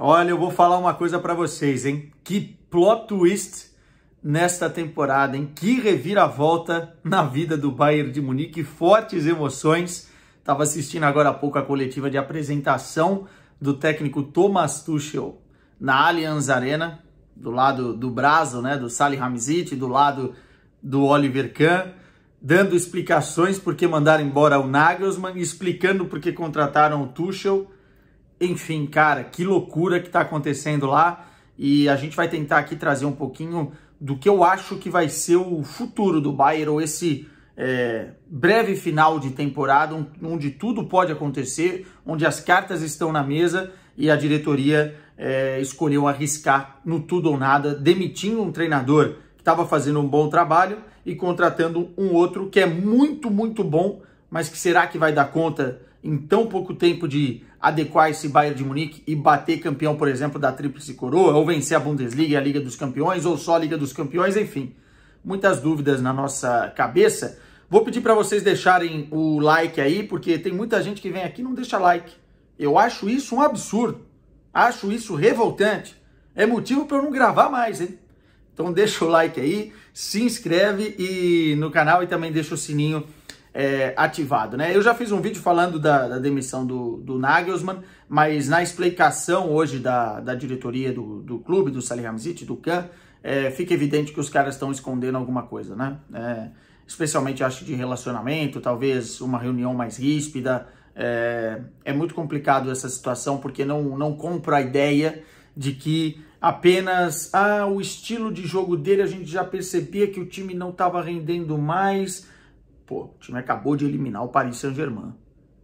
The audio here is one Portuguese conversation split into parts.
Olha, eu vou falar uma coisa para vocês, hein? Que plot twist nesta temporada, hein? Que reviravolta na vida do Bayern de Munique, fortes emoções. Estava assistindo agora há pouco a coletiva de apresentação do técnico Thomas Tuchel na Allianz Arena, do lado do Brazo, né, do Salihamidzic, do lado do Oliver Kahn, dando explicações por que mandaram embora o Nagelsmann, explicando por que contrataram o Tuchel. Enfim, cara, que loucura que tá acontecendo lá. E a gente vai tentar aqui trazer um pouquinho do que eu acho que vai ser o futuro do Bayern, ou esse é, breve final de temporada, onde tudo pode acontecer, onde as cartas estão na mesa e a diretoria é, escolheu arriscar no tudo ou nada, demitindo um treinador que estava fazendo um bom trabalho e contratando um outro que é muito, muito bom, mas que será que vai dar conta em tão pouco tempo de adequar esse Bayern de Munique e bater campeão, por exemplo, da Tríplice Coroa, ou vencer a Bundesliga e a Liga dos Campeões, ou só a Liga dos Campeões, enfim. Muitas dúvidas na nossa cabeça. Vou pedir para vocês deixarem o like aí, porque tem muita gente que vem aqui e não deixa like. Eu acho isso um absurdo. Acho isso revoltante. É motivo para eu não gravar mais, hein? Então deixa o like aí, se inscreve e no canal e também deixa o sininho é, ativado. Né? Eu já fiz um vídeo falando da, da demissão do, do, Nagelsmann, mas na explicação hoje da, da diretoria do, do, clube, do Salihamidzic, do Can, é, fica evidente que os caras estão escondendo alguma coisa, né? É, especialmente, acho, de relacionamento, talvez uma reunião mais ríspida. É, é muito complicado essa situação, porque não, não compro a ideia de que apenas ah, o estilo de jogo dele a gente já percebia que o time não estava rendendo mais, Pô, o time acabou de eliminar o Paris Saint-Germain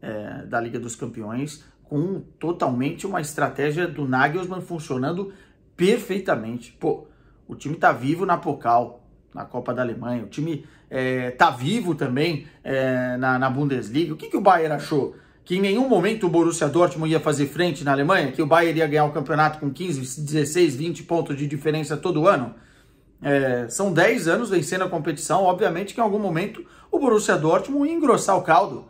é, da Liga dos Campeões com totalmente uma estratégia do Nagelsmann funcionando perfeitamente. Pô, o time tá vivo na Pokal, na Copa da Alemanha. O time é, tá vivo também é, na, na, Bundesliga. O que, que o Bayern achou? Que em nenhum momento o Borussia Dortmund ia fazer frente na Alemanha? Que o Bayern ia ganhar o campeonato com 15, 16, 20 pontos de diferença todo ano? É, são 10 anos vencendo a competição, obviamente que em algum momento o Borussia Dortmund ia engrossar o caldo.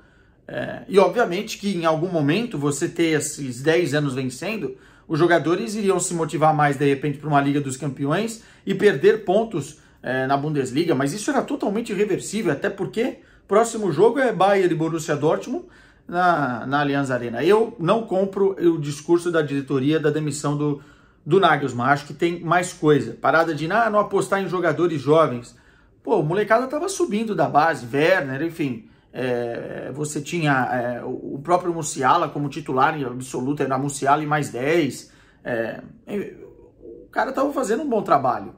É, e obviamente que em algum momento você ter esses 10 anos vencendo, os jogadores iriam se motivar mais de repente para uma Liga dos Campeões e perder pontos é, na Bundesliga, mas isso era totalmente irreversível, até porque próximo jogo é Bayern e Borussia Dortmund na, na Allianz Arena. Eu não compro o discurso da diretoria da demissão do do Nagelsmann. Acho que tem mais coisa. Parada de ah, não apostar em jogadores jovens. Pô, o molecada estava subindo da base, Werner, enfim. É, você tinha é, o próprio Musiala como titular em absoluto, era Musiala é, e mais 10. É, o cara estava fazendo um bom trabalho.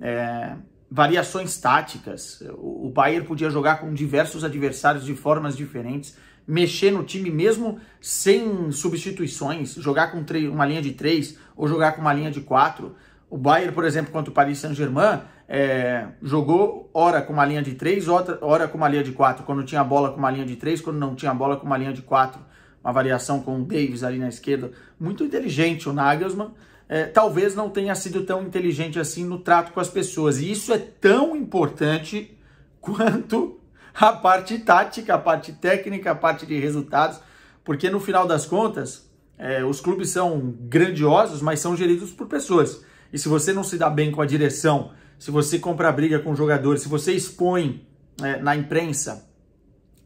É, variações táticas. O, o Bayern podia jogar com diversos adversários de formas diferentes mexer no time mesmo sem substituições, jogar com uma linha de três ou jogar com uma linha de quatro. O Bayern, por exemplo, contra o Paris Saint-Germain, é, jogou hora com uma linha de três, hora com uma linha de quatro. Quando tinha bola com uma linha de três, quando não tinha bola com uma linha de quatro. Uma variação com o Davis ali na esquerda. Muito inteligente o Nagelsmann. É, talvez não tenha sido tão inteligente assim no trato com as pessoas. E isso é tão importante quanto a parte tática, a parte técnica, a parte de resultados, porque no final das contas, é, os clubes são grandiosos, mas são geridos por pessoas. E se você não se dá bem com a direção, se você compra briga com jogadores, se você expõe é, na imprensa,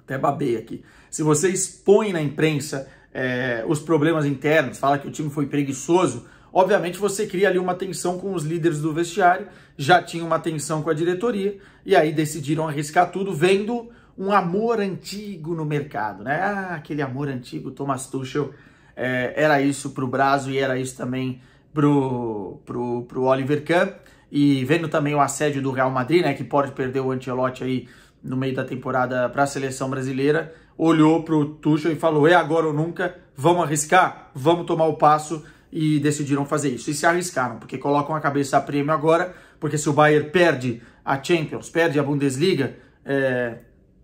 até babei aqui, se você expõe na imprensa é, os problemas internos, fala que o time foi preguiçoso, obviamente você cria ali uma tensão com os líderes do vestiário, já tinha uma tensão com a diretoria, e aí decidiram arriscar tudo, vendo um amor antigo no mercado, né? Ah, aquele amor antigo, Thomas Tuchel, é, era isso para o Brazo e era isso também pro, pro, pro Oliver Kahn, e vendo também o assédio do Real Madrid, né, que pode perder o Antelote aí no meio da temporada para a seleção brasileira, olhou pro Tuchel e falou: é agora ou nunca, vamos arriscar, vamos tomar o passo e decidiram fazer isso. E se arriscaram, porque colocam a cabeça a prêmio agora, porque se o Bayern perde a Champions, perde a Bundesliga, é,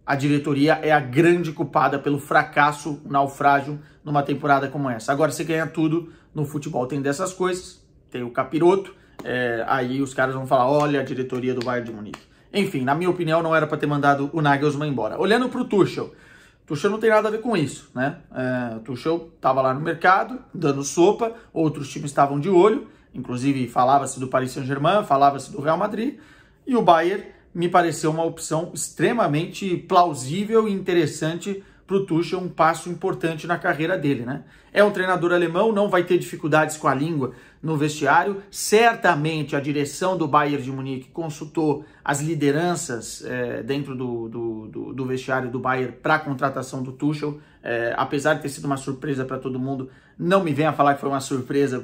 a diretoria é a grande culpada pelo fracasso, naufrágio numa temporada como essa. Agora você ganha tudo, no futebol tem dessas coisas, tem o capiroto, é, aí os caras vão falar, olha a diretoria do Bayern de Munique. Enfim, na minha opinião, não era para ter mandado o Nagelsmann embora. Olhando para o Tuchel, Tuchel não tem nada a ver com isso, né? É, Tuchel estava lá no mercado, dando sopa, outros times estavam de olho, inclusive falava-se do Paris Saint-Germain, falava-se do Real Madrid, e o Bayern me pareceu uma opção extremamente plausível e interessante para o Tuchel um passo importante na carreira dele, né? É um treinador alemão, não vai ter dificuldades com a língua no vestiário. Certamente a direção do Bayern de Munique consultou as lideranças é, dentro do, do, do, do, vestiário do Bayern para a contratação do Tuchel. É, apesar de ter sido uma surpresa para todo mundo, não me venha falar que foi uma surpresa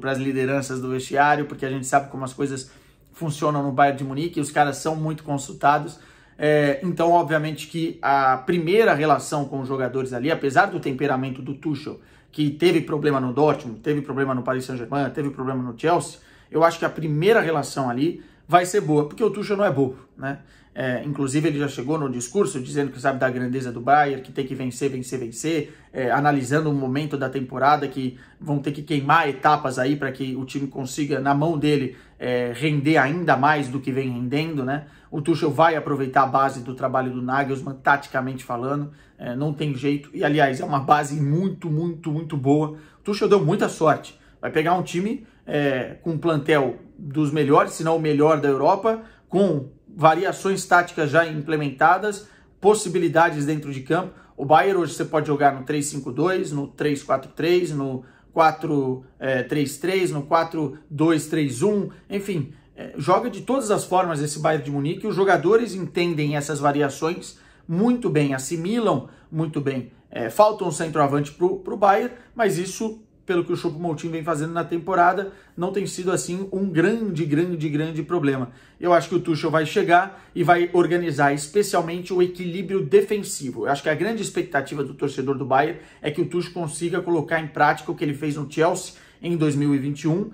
para as lideranças do vestiário, porque a gente sabe como as coisas funcionam no Bayern de Munique, os caras são muito consultados é, então, obviamente que a primeira relação com os jogadores ali, apesar do temperamento do Tuchel, que teve problema no Dortmund, teve problema no Paris Saint-Germain, teve problema no Chelsea, eu acho que a primeira relação ali vai ser boa, porque o Tuchel não é bobo, né? É, inclusive, ele já chegou no discurso dizendo que sabe da grandeza do Bayern, que tem que vencer, vencer, vencer, é, analisando o momento da temporada, que vão ter que queimar etapas aí para que o time consiga, na mão dele, é, render ainda mais do que vem rendendo, né? O Tuchel vai aproveitar a base do trabalho do Nagelsmann, taticamente falando, é, não tem jeito. E, aliás, é uma base muito, muito, muito boa. O Tuchel deu muita sorte. Vai pegar um time é, com um plantel dos melhores, se não o melhor da Europa, com variações táticas já implementadas, possibilidades dentro de campo. O Bayern hoje você pode jogar no 3-5-2, no 3-4-3, no 4-3-3, eh, no 4-2-3-1, enfim, eh, joga de todas as formas esse Bayern de Munique. Os jogadores entendem essas variações muito bem, assimilam muito bem. É, falta um centroavante para o Bayern, mas isso pelo que o Chopo Moutinho vem fazendo na temporada, não tem sido assim um grande, grande, grande problema. Eu acho que o Tuchel vai chegar e vai organizar especialmente o equilíbrio defensivo. Eu acho que a grande expectativa do torcedor do Bayern é que o Tuchel consiga colocar em prática o que ele fez no Chelsea em 2021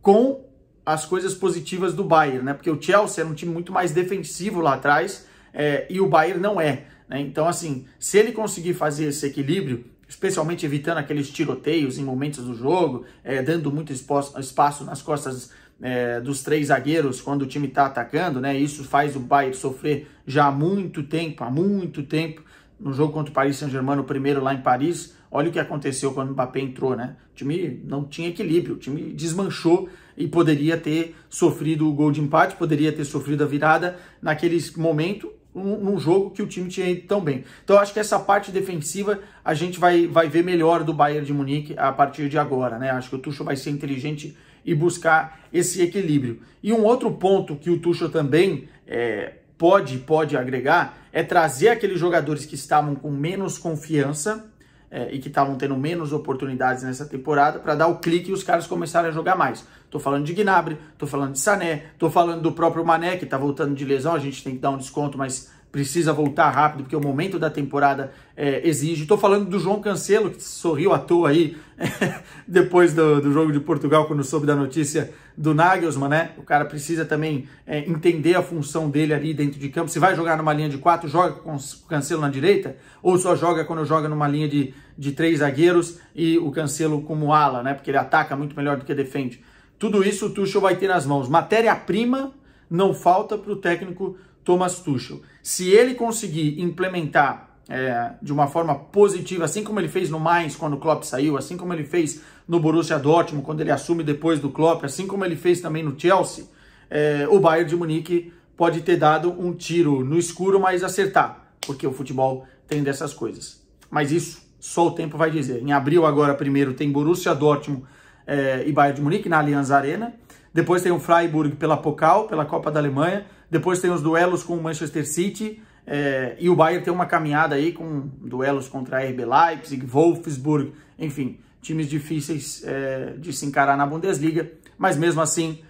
com as coisas positivas do Bayern, né? Porque o Chelsea era um time muito mais defensivo lá atrás é, e o Bayern não é. Né? Então, assim, se ele conseguir fazer esse equilíbrio, especialmente evitando aqueles tiroteios em momentos do jogo, é, dando muito espaço nas costas é, dos três zagueiros quando o time está atacando, né? Isso faz o Bayern sofrer já há muito tempo, há muito tempo. No jogo contra o Paris Saint-Germain, o primeiro lá em Paris, olha o que aconteceu quando o Mbappé entrou, né? O time não tinha equilíbrio, o time desmanchou e poderia ter sofrido o gol de empate, poderia ter sofrido a virada naquele momento num jogo que o time tinha ido tão bem. Então eu acho que essa parte defensiva a gente vai, vai ver melhor do Bayern de Munique a partir de agora, né? Acho que o Tuchel vai ser inteligente e buscar esse equilíbrio. E um outro ponto que o Tuchel também é, pode pode agregar é trazer aqueles jogadores que estavam com menos confiança é, e que estavam tendo menos oportunidades nessa temporada para dar o clique e os caras começarem a jogar mais. Tô falando de Gnabry, tô falando de Sané, tô falando do próprio Mané que tá voltando de lesão, a gente tem que dar um desconto, mas precisa voltar rápido, porque o momento da temporada é, exige. Estou falando do João Cancelo, que sorriu à toa aí depois do, do, jogo de Portugal, quando soube da notícia do Nagelsmann, né? O cara precisa também é, entender a função dele ali dentro de campo. Se vai jogar numa linha de quatro, joga com o Cancelo na direita, ou só joga quando joga numa linha de, de três zagueiros e o Cancelo como ala, né? Porque ele ataca muito melhor do que defende. Tudo isso o Tuchel vai ter nas mãos. Matéria-prima não falta para o técnico Thomas Tuchel. Se ele conseguir implementar é, de uma forma positiva, assim como ele fez no Mainz quando o Klopp saiu, assim como ele fez no Borussia Dortmund quando ele assume depois do Klopp, assim como ele fez também no Chelsea, é, o Bayern de Munique pode ter dado um tiro no escuro, mas acertar, porque o futebol tem dessas coisas. Mas isso só o tempo vai dizer. Em abril agora primeiro tem Borussia Dortmund é, e Bayern de Munique na Allianz Arena. Depois tem o Freiburg pela Pokal, pela Copa da Alemanha. Depois tem os duelos com o Manchester City. É, e o Bayern tem uma caminhada aí com duelos contra a RB Leipzig, Wolfsburg, enfim, times difíceis é, de se encarar na Bundesliga. Mas mesmo assim,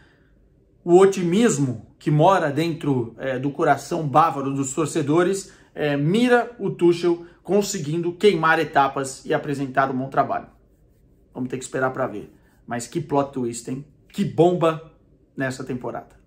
o otimismo que mora dentro é, do coração bávaro dos torcedores é, mira o Tuchel conseguindo queimar etapas e apresentar um bom trabalho. Vamos ter que esperar para ver. Mas que plot twist, hein? que bomba nessa temporada.